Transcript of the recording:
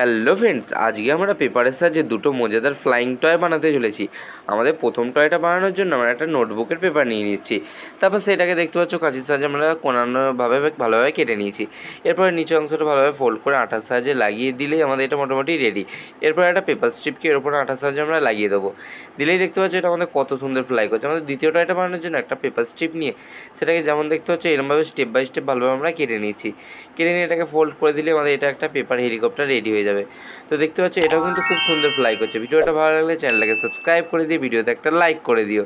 hello friends আজকে আমরা পেপারের সাহায্যে দুটো মজাদার ফ্লাইং টয় বানাতে চলেছি আমাদের প্রথম টয়টা বানানোর জন্য আমরা একটা নোটবুকের পেপার নিয়ে নিচ্ছি তারপর সেটাকে দেখতে পাচ্ছ কাঁচির সাহায্যে আমরা কোনানোভাবে ভালোভাবে কেটে নিয়েছি এরপরে নিচে অংশটা ভালোভাবে ফোল্ড করে আঠার সাহায্যে লাগিয়ে দিলেই আমাদের এটা মোটামুটি রেডি এরপর একটা পেপার স্ট্রিপকে এর উপর আঠার সাহায্যে আমরা লাগিয়ে দেবো দিলেই দেখতে পাচ্ছ এটা আমাদের কত সুন্দর ফ্লাই করছে আমাদের দ্বিতীয় টয়টা বানানোর জন্য একটা পেপার স্ট্রিপ নিয়ে সেটাকে যেমন দেখতে পাচ্ছ এরমভাবে স্টেপ বাই স্টেপ ভালোভাবে আমরা কেটে নিয়েছি কেটে নিয়ে এটাকে ফোল্ড করে দিলে আমাদের এটা একটা পেপার হেলিকপ্টার রেডি হয়ে যাবে তো দেখতে পাচ্ছ এটাও কিন্তু খুব সুন্দর ফ্লাই করছে ভিডিওটা ভালো লাগলে চ্যানেলটাকে সাবস্ক্রাইব করে দিয়ে ভিডিওতে একটা লাইক করে দিও